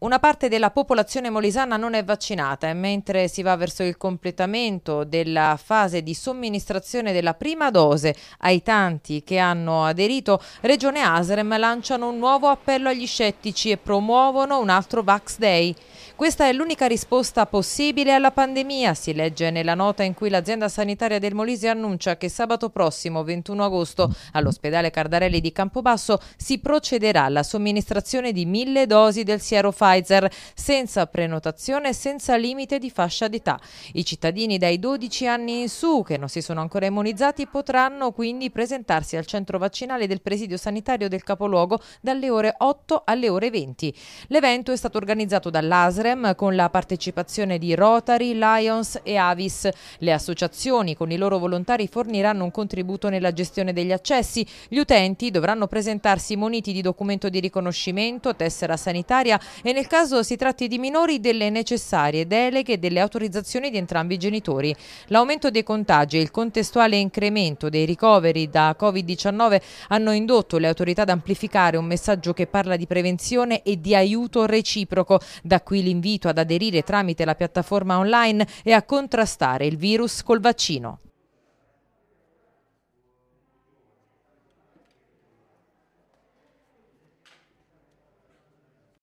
Una parte della popolazione molisana non è vaccinata e eh, mentre si va verso il completamento della fase di somministrazione della prima dose ai tanti che hanno aderito, Regione Aserem lanciano un nuovo appello agli scettici e promuovono un altro Vax Day. Questa è l'unica risposta possibile alla pandemia, si legge nella nota in cui l'azienda sanitaria del Molise annuncia che sabato prossimo, 21 agosto, all'ospedale Cardarelli di Campobasso si procederà alla somministrazione di mille dosi del siero farmaco Pfizer senza prenotazione e senza limite di fascia d'età. I cittadini dai 12 anni in su che non si sono ancora immunizzati potranno quindi presentarsi al centro vaccinale del presidio sanitario del capoluogo dalle ore 8 alle ore 20. L'evento è stato organizzato dall'ASREM con la partecipazione di Rotary, Lions e Avis. Le associazioni con i loro volontari forniranno un contributo nella gestione degli accessi. Gli utenti dovranno presentarsi muniti di documento di riconoscimento, tessera sanitaria e nel nel caso si tratti di minori delle necessarie deleghe e delle autorizzazioni di entrambi i genitori. L'aumento dei contagi e il contestuale incremento dei ricoveri da Covid-19 hanno indotto le autorità ad amplificare un messaggio che parla di prevenzione e di aiuto reciproco. Da qui l'invito ad aderire tramite la piattaforma online e a contrastare il virus col vaccino.